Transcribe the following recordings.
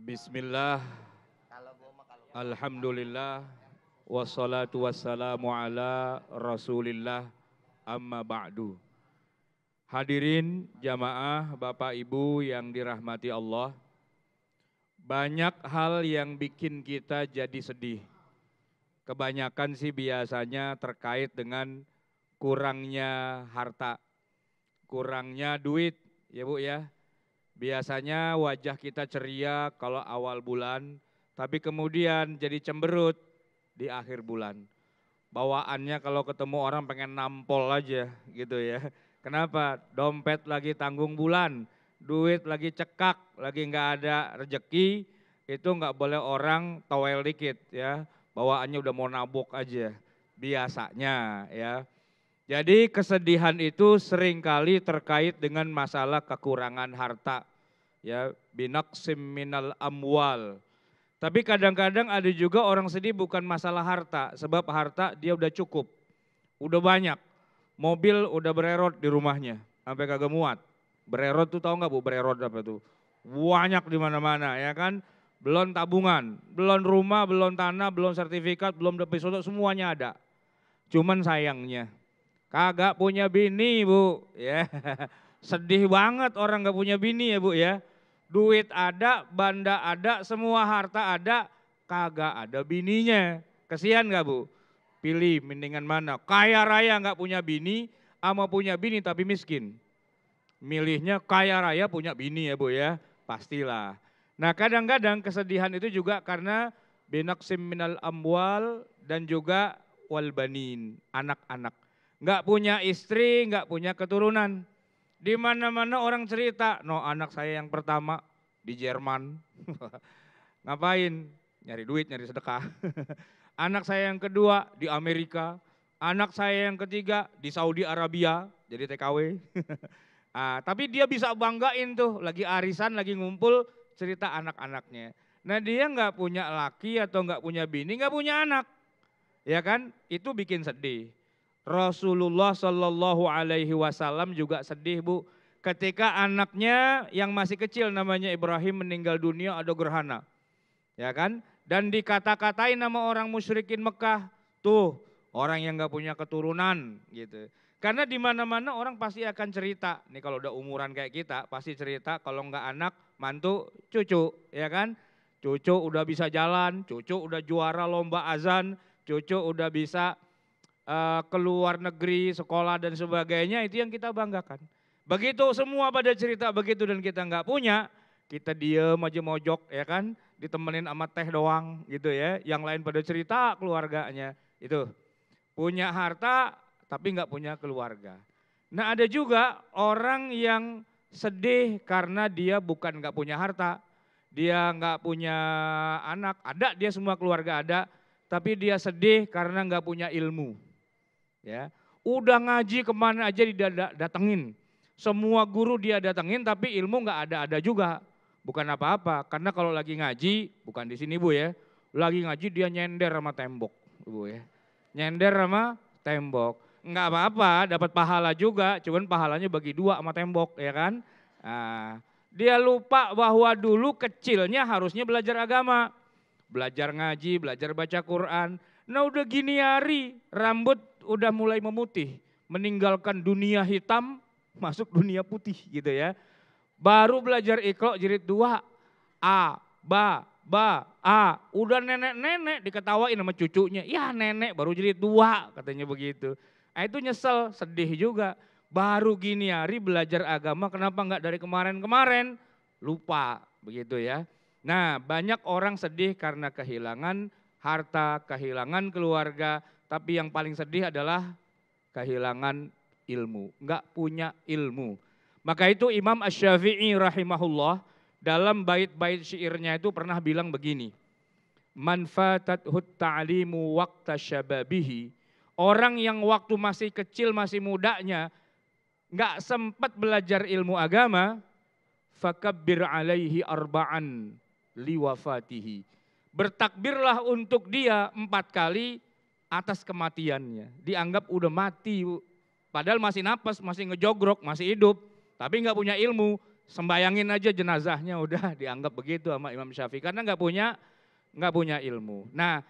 Bismillah. Alhamdulillah. Wassalatu wassalamu ala rasulillah amma ba'du. Hadirin jamaah Bapak Ibu yang dirahmati Allah. Banyak hal yang bikin kita jadi sedih. Kebanyakan sih biasanya terkait dengan kurangnya harta, kurangnya duit ya Bu ya Biasanya wajah kita ceria kalau awal bulan, tapi kemudian jadi cemberut di akhir bulan. Bawaannya kalau ketemu orang pengen nampol aja gitu ya. Kenapa? Dompet lagi tanggung bulan, duit lagi cekak, lagi nggak ada rejeki, itu nggak boleh orang towel dikit ya. Bawaannya udah mau nabok aja biasanya ya. Jadi kesedihan itu seringkali terkait dengan masalah kekurangan harta ya binaksim seminal amwal. Tapi kadang-kadang ada juga orang sedih bukan masalah harta, sebab harta dia udah cukup, udah banyak. Mobil udah bererot di rumahnya, sampai kagak muat. Bererot tuh tahu nggak bu, bererot apa tuh? Banyak di mana-mana ya kan. Belon tabungan, belon rumah, belon tanah, belon sertifikat, belum deposito, semuanya ada. Cuman sayangnya, kagak punya bini bu. ya Sedih banget orang nggak punya bini ya bu ya duit ada, banda ada, semua harta ada, kagak ada bininya. Kesian gak bu? Pilih mendingan mana? Kaya raya nggak punya bini, ama punya bini tapi miskin. Milihnya kaya raya punya bini ya bu ya, pastilah. Nah kadang-kadang kesedihan itu juga karena benak seminal amwal dan juga walbanin, anak-anak. Nggak punya istri, nggak punya keturunan. Di mana-mana orang cerita, no anak saya yang pertama di Jerman. Ngapain? Nyari duit, nyari sedekah. anak saya yang kedua di Amerika. Anak saya yang ketiga di Saudi Arabia, jadi TKW. ah, tapi dia bisa banggain tuh, lagi arisan, lagi ngumpul cerita anak-anaknya. Nah dia nggak punya laki atau nggak punya bini, nggak punya anak. Ya kan, itu bikin sedih. Rasulullah Shallallahu Alaihi Wasallam juga sedih bu. Ketika anaknya yang masih kecil namanya Ibrahim meninggal dunia ada gerhana, ya kan? Dan dikata-katain nama orang musyrikin Mekah, tuh orang yang nggak punya keturunan gitu. Karena di mana-mana orang pasti akan cerita. Nih kalau udah umuran kayak kita pasti cerita kalau nggak anak, mantu, cucu, ya kan? Cucu udah bisa jalan, cucu udah juara lomba azan, cucu udah bisa uh, ke luar negeri, sekolah dan sebagainya itu yang kita banggakan. Begitu semua pada cerita begitu dan kita nggak punya, kita diem aja mojok ya kan, ditemenin sama teh doang gitu ya. Yang lain pada cerita keluarganya itu punya harta tapi nggak punya keluarga. Nah ada juga orang yang sedih karena dia bukan nggak punya harta, dia nggak punya anak, ada dia semua keluarga ada, tapi dia sedih karena nggak punya ilmu. Ya, udah ngaji kemana aja didatengin. Semua guru dia datengin tapi ilmu nggak ada-ada juga. Bukan apa-apa, karena kalau lagi ngaji, bukan di sini Bu ya, lagi ngaji dia nyender sama tembok Bu ya. Nyender sama tembok. Nggak apa-apa, dapat pahala juga, cuman pahalanya bagi dua sama tembok ya kan. Nah, dia lupa bahwa dulu kecilnya harusnya belajar agama belajar ngaji, belajar baca Quran. Nah udah gini hari, rambut udah mulai memutih. Meninggalkan dunia hitam, masuk dunia putih gitu ya. Baru belajar ikro jilid dua, A, Ba, Ba, A. Udah nenek-nenek diketawain sama cucunya. Ya nenek baru jilid dua katanya begitu. Nah itu nyesel, sedih juga. Baru gini hari belajar agama, kenapa enggak dari kemarin-kemarin? Lupa begitu ya. Nah, banyak orang sedih karena kehilangan harta, kehilangan keluarga, tapi yang paling sedih adalah kehilangan ilmu, enggak punya ilmu. Maka itu Imam Asy-Syafi'i rahimahullah dalam bait-bait syairnya itu pernah bilang begini. manfaat fatathut ta'limu waqta syababihi. Orang yang waktu masih kecil, masih mudanya, enggak sempat belajar ilmu agama, fakabbir alaihi arba'an liwafatihi. Bertakbirlah untuk dia empat kali atas kematiannya. Dianggap udah mati. Padahal masih napas, masih ngejogrok, masih hidup. Tapi nggak punya ilmu. Sembayangin aja jenazahnya udah dianggap begitu sama Imam Syafi'i. Karena nggak punya nggak punya ilmu. Nah,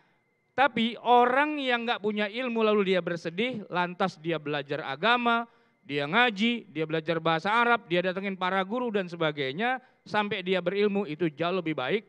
tapi orang yang nggak punya ilmu lalu dia bersedih, lantas dia belajar agama, dia ngaji, dia belajar bahasa Arab, dia datengin para guru dan sebagainya, sampai dia berilmu itu jauh lebih baik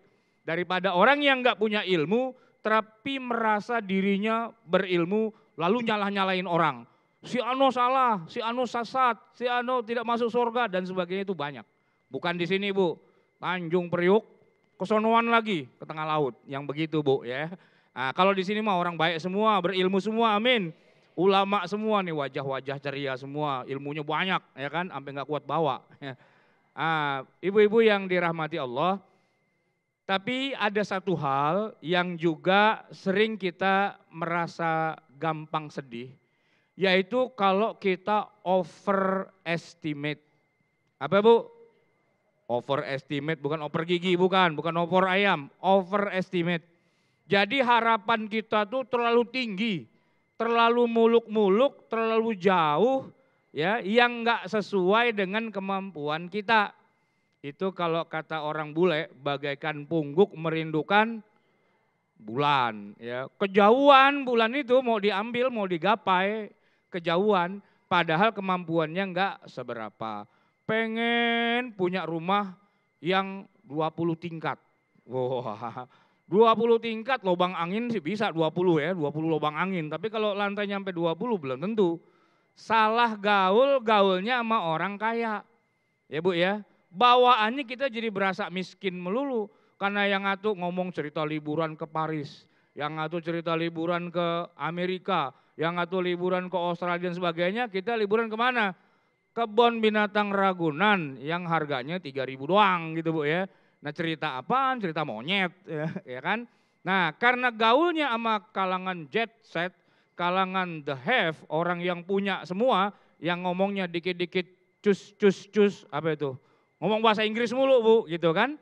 daripada orang yang nggak punya ilmu tapi merasa dirinya berilmu lalu nyalah nyalain orang. Si Ano salah, si Ano sasat, si Ano tidak masuk surga dan sebagainya itu banyak. Bukan di sini Bu, Tanjung Priuk, kesonoan lagi ke tengah laut yang begitu Bu ya. Nah, kalau di sini mah orang baik semua, berilmu semua, amin. Ulama semua nih, wajah-wajah ceria semua, ilmunya banyak ya kan, sampai nggak kuat bawa. Ya. Ah, ibu-ibu yang dirahmati Allah, tapi ada satu hal yang juga sering kita merasa gampang sedih, yaitu kalau kita overestimate. Apa Bu? Overestimate bukan over gigi, bukan, bukan over ayam, overestimate. Jadi harapan kita tuh terlalu tinggi, terlalu muluk-muluk, terlalu jauh ya yang nggak sesuai dengan kemampuan kita. Itu kalau kata orang bule bagaikan pungguk merindukan bulan ya. Kejauhan bulan itu mau diambil, mau digapai kejauhan padahal kemampuannya nggak seberapa. Pengen punya rumah yang 20 tingkat. Wah, wow. 20 tingkat lubang angin sih bisa 20 ya, 20 lubang angin. Tapi kalau lantai nyampe 20 belum tentu salah gaul gaulnya sama orang kaya. Ya Bu ya. Bawaannya kita jadi berasa miskin melulu karena yang ngatu ngomong cerita liburan ke Paris, yang ngatu cerita liburan ke Amerika, yang ngatu liburan ke Australia dan sebagainya, kita liburan kemana? Kebon binatang Ragunan yang harganya 3000 doang gitu Bu ya. Nah cerita apaan? Cerita monyet ya, ya kan. Nah karena gaulnya sama kalangan jet set, kalangan the have, orang yang punya semua, yang ngomongnya dikit-dikit cus, cus, cus, apa itu? Ngomong bahasa Inggris mulu bu, gitu kan.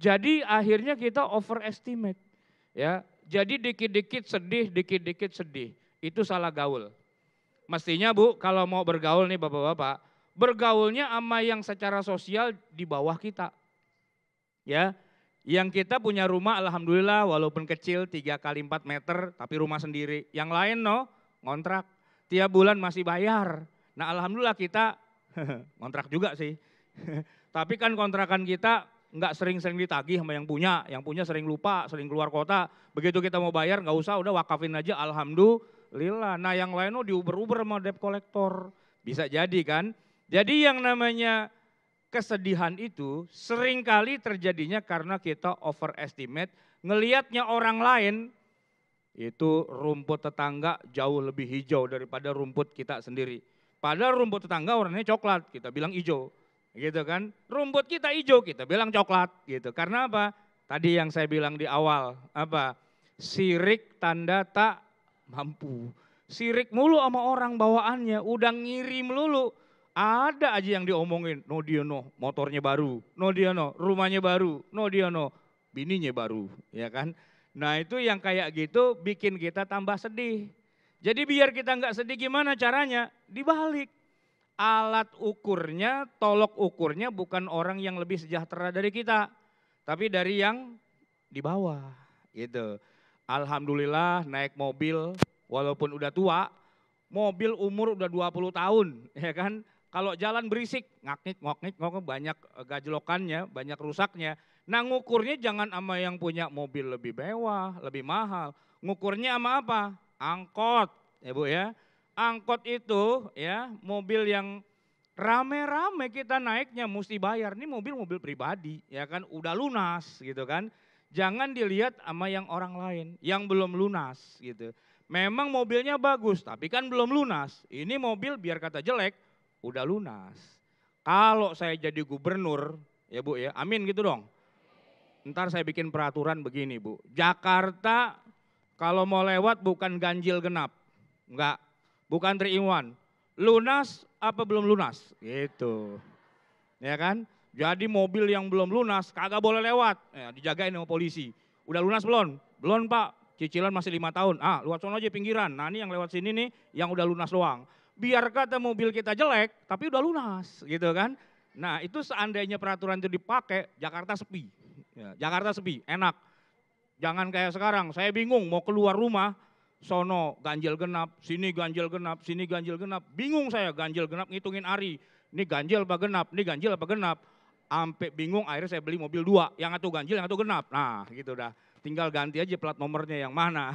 Jadi akhirnya kita overestimate. ya. Jadi dikit-dikit sedih, dikit-dikit sedih. Itu salah gaul. Mestinya bu, kalau mau bergaul nih bapak-bapak, bergaulnya sama yang secara sosial di bawah kita. Ya, yang kita punya rumah alhamdulillah walaupun kecil 3 kali 4 meter tapi rumah sendiri. Yang lain no ngontrak. Tiap bulan masih bayar. Nah alhamdulillah kita ngontrak juga sih. tapi kan kontrakan kita nggak sering-sering ditagih sama yang punya. Yang punya sering lupa, sering keluar kota. Begitu kita mau bayar nggak usah udah wakafin aja alhamdulillah. Nah yang lain no diuber-uber sama debt collector. Bisa jadi kan. Jadi yang namanya kesedihan itu seringkali terjadinya karena kita overestimate, ngelihatnya orang lain itu rumput tetangga jauh lebih hijau daripada rumput kita sendiri. Padahal rumput tetangga warnanya coklat, kita bilang hijau. Gitu kan? Rumput kita hijau, kita bilang coklat gitu. Karena apa? Tadi yang saya bilang di awal, apa? Sirik tanda tak mampu. Sirik mulu sama orang bawaannya, udah ngirim melulu ada aja yang diomongin, no dia no, motornya baru, no dia no, rumahnya baru, no dia no, bininya baru, ya kan? Nah itu yang kayak gitu bikin kita tambah sedih. Jadi biar kita nggak sedih gimana caranya? Dibalik. Alat ukurnya, tolok ukurnya bukan orang yang lebih sejahtera dari kita. Tapi dari yang di bawah gitu. Alhamdulillah naik mobil walaupun udah tua, mobil umur udah 20 tahun ya kan. Kalau jalan berisik, ngaknik, ngoknik, ngok banyak eh, gajlokannya, banyak rusaknya. Nah ngukurnya jangan sama yang punya mobil lebih mewah, lebih mahal. Ngukurnya sama apa? Angkot, ya Bu ya. Angkot itu ya mobil yang rame-rame kita naiknya mesti bayar. Ini mobil-mobil pribadi, ya kan udah lunas gitu kan. Jangan dilihat sama yang orang lain, yang belum lunas gitu. Memang mobilnya bagus, tapi kan belum lunas. Ini mobil biar kata jelek, udah lunas. Kalau saya jadi gubernur, ya Bu ya, amin gitu dong. Ntar saya bikin peraturan begini Bu, Jakarta kalau mau lewat bukan ganjil genap, enggak, bukan three Lunas apa belum lunas? Gitu. Ya kan? Jadi mobil yang belum lunas kagak boleh lewat, ya, dijagain sama polisi. Udah lunas belum? Belum Pak, cicilan masih lima tahun. Ah, lewat sono aja pinggiran. Nah ini yang lewat sini nih yang udah lunas doang biar kata mobil kita jelek, tapi udah lunas gitu kan. Nah itu seandainya peraturan itu dipakai, Jakarta sepi. Ya, Jakarta sepi, enak. Jangan kayak sekarang, saya bingung mau keluar rumah, sono ganjil genap, sini ganjil genap, sini ganjil genap. Bingung saya ganjil genap ngitungin ari. Ini ganjil apa genap, ini ganjil apa genap. Ampe bingung akhirnya saya beli mobil dua, yang satu ganjil, yang satu genap. Nah gitu dah, tinggal ganti aja plat nomornya yang mana.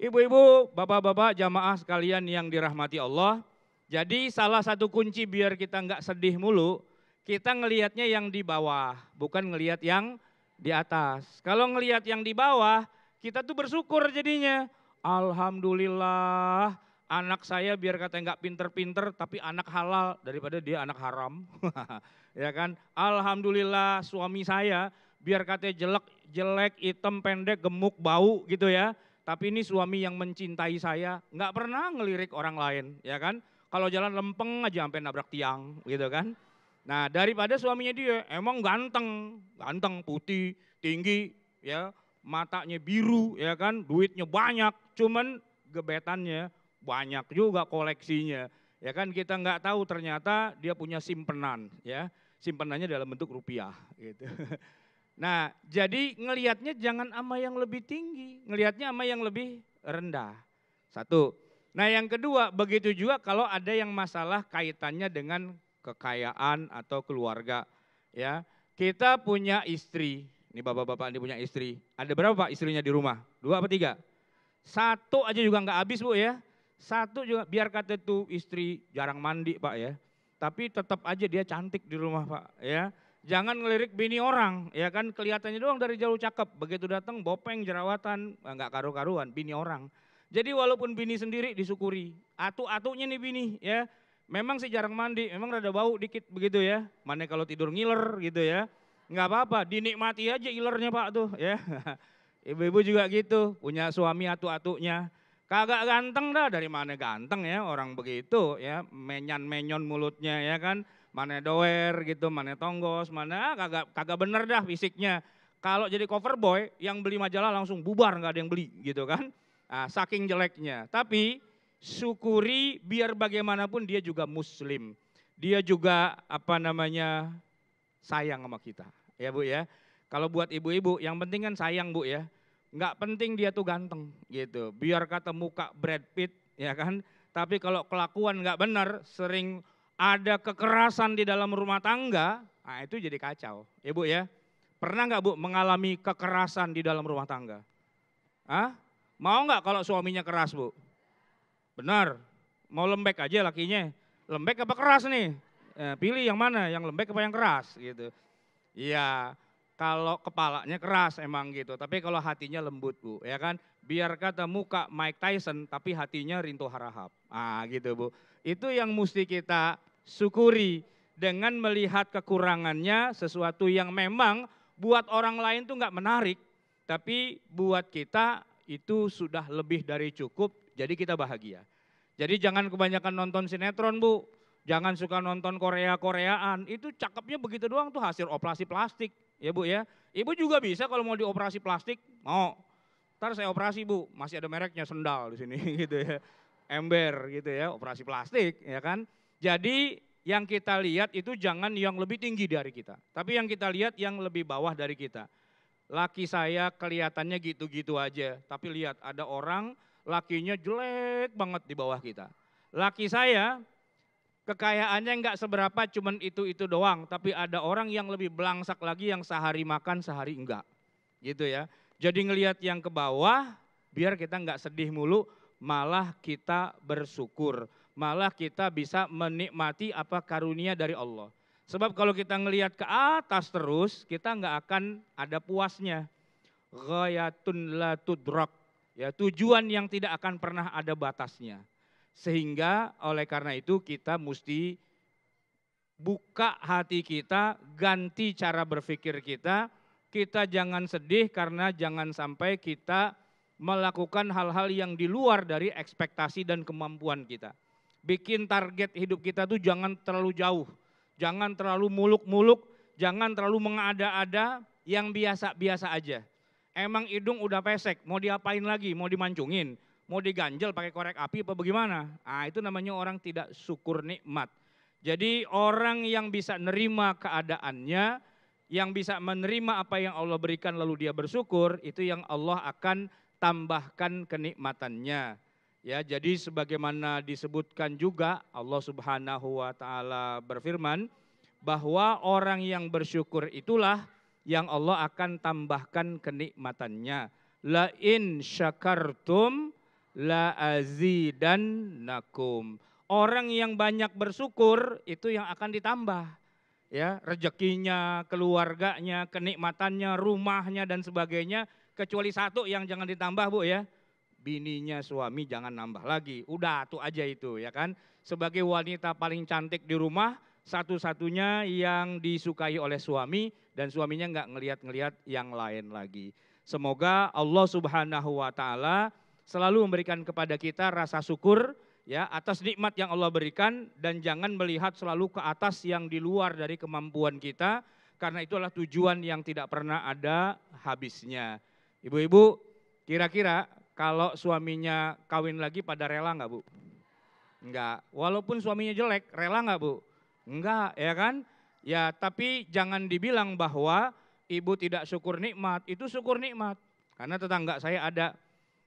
Ibu-ibu, bapak-bapak, jamaah sekalian yang dirahmati Allah. Jadi salah satu kunci biar kita nggak sedih mulu, kita ngelihatnya yang di bawah, bukan ngelihat yang di atas. Kalau ngelihat yang di bawah, kita tuh bersyukur jadinya. Alhamdulillah, anak saya biar kata nggak pinter-pinter, tapi anak halal daripada dia anak haram. ya kan? Alhamdulillah suami saya biar katanya jelek, jelek, hitam, pendek, gemuk, bau gitu ya tapi ini suami yang mencintai saya, nggak pernah ngelirik orang lain, ya kan? Kalau jalan lempeng aja sampai nabrak tiang, gitu kan? Nah daripada suaminya dia emang ganteng, ganteng, putih, tinggi, ya matanya biru, ya kan, duitnya banyak, cuman gebetannya banyak juga koleksinya, ya kan? Kita nggak tahu ternyata dia punya simpenan, ya simpenannya dalam bentuk rupiah, gitu. Nah, jadi ngelihatnya jangan ama yang lebih tinggi, ngelihatnya ama yang lebih rendah. Satu. Nah, yang kedua, begitu juga kalau ada yang masalah kaitannya dengan kekayaan atau keluarga, ya. Kita punya istri. Ini bapak-bapak ini punya istri. Ada berapa Pak istrinya di rumah? Dua atau tiga? Satu aja juga nggak habis Bu ya. Satu juga biar kata itu istri jarang mandi Pak ya. Tapi tetap aja dia cantik di rumah Pak ya Jangan ngelirik bini orang, ya kan kelihatannya doang dari jauh cakep. Begitu datang bopeng, jerawatan, ah, nggak karu-karuan, bini orang. Jadi walaupun bini sendiri disyukuri, atu-atunya nih bini ya. Memang sih jarang mandi, memang rada bau dikit begitu ya. Mana kalau tidur ngiler gitu ya. Nggak apa-apa, dinikmati aja ilernya pak tuh ya. Ibu-ibu juga gitu, punya suami atu-atunya. Kagak ganteng dah, dari mana ganteng ya orang begitu ya. Menyan-menyon mulutnya ya kan mana doer gitu, mana tonggos, mana ah, kagak kagak bener dah fisiknya. Kalau jadi cover boy, yang beli majalah langsung bubar, nggak ada yang beli gitu kan. Nah, saking jeleknya. Tapi syukuri biar bagaimanapun dia juga muslim. Dia juga apa namanya sayang sama kita. Ya Bu ya. Kalau buat ibu-ibu, yang penting kan sayang Bu ya. Nggak penting dia tuh ganteng gitu. Biar kata muka Brad Pitt ya kan. Tapi kalau kelakuan nggak benar, sering ada kekerasan di dalam rumah tangga, nah itu jadi kacau. Ya Bu ya, pernah nggak Bu mengalami kekerasan di dalam rumah tangga? Hah? Mau nggak kalau suaminya keras Bu? Benar, mau lembek aja lakinya. Lembek apa keras nih? Eh, pilih yang mana, yang lembek apa yang keras gitu. Iya, kalau kepalanya keras emang gitu, tapi kalau hatinya lembut Bu, ya kan? Biar kata muka Mike Tyson, tapi hatinya Rinto Harahap. Ah gitu Bu. Itu yang mesti kita syukuri dengan melihat kekurangannya sesuatu yang memang buat orang lain tuh nggak menarik, tapi buat kita itu sudah lebih dari cukup, jadi kita bahagia. Jadi jangan kebanyakan nonton sinetron bu, jangan suka nonton Korea-Koreaan, itu cakepnya begitu doang tuh hasil operasi plastik ya bu ya. Ibu juga bisa kalau mau dioperasi plastik, mau. Ntar saya operasi bu, masih ada mereknya sendal di sini gitu ya. Ember gitu ya, operasi plastik ya kan. Jadi yang kita lihat itu jangan yang lebih tinggi dari kita, tapi yang kita lihat yang lebih bawah dari kita. Laki saya kelihatannya gitu-gitu aja, tapi lihat ada orang lakinya jelek banget di bawah kita. Laki saya kekayaannya enggak seberapa cuman itu-itu doang, tapi ada orang yang lebih belangsak lagi yang sehari makan sehari enggak. Gitu ya. Jadi ngelihat yang ke bawah biar kita enggak sedih mulu, malah kita bersyukur malah kita bisa menikmati apa karunia dari Allah. Sebab kalau kita ngelihat ke atas terus, kita nggak akan ada puasnya. Ghayatun la tudrak. Ya, tujuan yang tidak akan pernah ada batasnya. Sehingga oleh karena itu kita mesti buka hati kita, ganti cara berpikir kita. Kita jangan sedih karena jangan sampai kita melakukan hal-hal yang di luar dari ekspektasi dan kemampuan kita bikin target hidup kita tuh jangan terlalu jauh, jangan terlalu muluk-muluk, jangan terlalu mengada-ada, yang biasa-biasa aja. Emang hidung udah pesek, mau diapain lagi, mau dimancungin, mau diganjel pakai korek api apa bagaimana? Ah itu namanya orang tidak syukur nikmat. Jadi orang yang bisa nerima keadaannya, yang bisa menerima apa yang Allah berikan lalu dia bersyukur, itu yang Allah akan tambahkan kenikmatannya. Ya, jadi sebagaimana disebutkan juga Allah Subhanahu wa taala berfirman bahwa orang yang bersyukur itulah yang Allah akan tambahkan kenikmatannya. La in syakartum la azidannakum. Orang yang banyak bersyukur itu yang akan ditambah. Ya, rezekinya, keluarganya, kenikmatannya, rumahnya dan sebagainya kecuali satu yang jangan ditambah, Bu ya bininya suami jangan nambah lagi. Udah tuh aja itu ya kan. Sebagai wanita paling cantik di rumah, satu-satunya yang disukai oleh suami dan suaminya nggak ngeliat-ngeliat yang lain lagi. Semoga Allah Subhanahu wa taala selalu memberikan kepada kita rasa syukur ya atas nikmat yang Allah berikan dan jangan melihat selalu ke atas yang di luar dari kemampuan kita karena itulah tujuan yang tidak pernah ada habisnya. Ibu-ibu, kira-kira kalau suaminya kawin lagi pada rela nggak Bu? Enggak. Walaupun suaminya jelek, rela nggak Bu? Enggak, ya kan? Ya, tapi jangan dibilang bahwa ibu tidak syukur nikmat, itu syukur nikmat. Karena tetangga saya ada,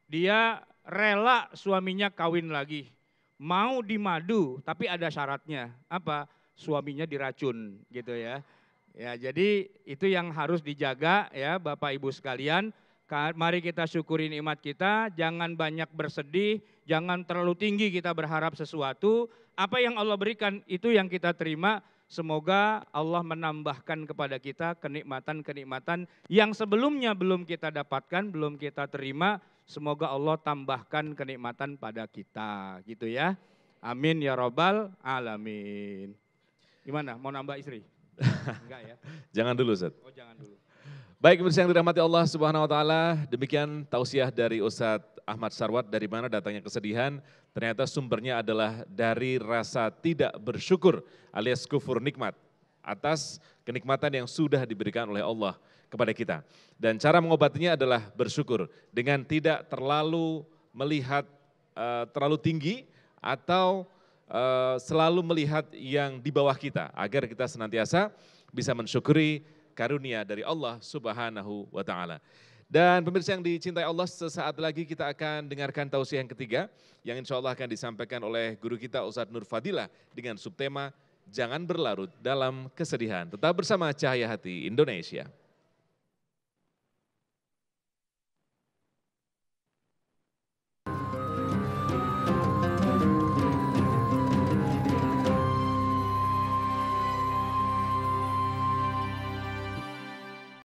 dia rela suaminya kawin lagi. Mau dimadu, tapi ada syaratnya. Apa? Suaminya diracun gitu ya. Ya, jadi itu yang harus dijaga ya Bapak Ibu sekalian Mari kita syukuri nikmat kita, jangan banyak bersedih, jangan terlalu tinggi kita berharap sesuatu. Apa yang Allah berikan itu yang kita terima. Semoga Allah menambahkan kepada kita kenikmatan-kenikmatan yang sebelumnya belum kita dapatkan, belum kita terima. Semoga Allah tambahkan kenikmatan pada kita, gitu ya. Amin ya robbal alamin. Gimana? Mau nambah istri? Enggak ya. jangan dulu, Zat. Oh, jangan dulu. Baik, pemirsa yang dirahmati Allah Subhanahu wa taala, demikian tausiah dari Ustadz Ahmad Sarwat dari mana datangnya kesedihan? Ternyata sumbernya adalah dari rasa tidak bersyukur alias kufur nikmat atas kenikmatan yang sudah diberikan oleh Allah kepada kita. Dan cara mengobatinya adalah bersyukur dengan tidak terlalu melihat eh, terlalu tinggi atau eh, selalu melihat yang di bawah kita agar kita senantiasa bisa mensyukuri karunia dari Allah Subhanahu wa taala. Dan pemirsa yang dicintai Allah, sesaat lagi kita akan dengarkan tausiah yang ketiga yang insya Allah akan disampaikan oleh guru kita Ustadz Nur Fadilah dengan subtema Jangan Berlarut dalam Kesedihan. Tetap bersama Cahaya Hati Indonesia.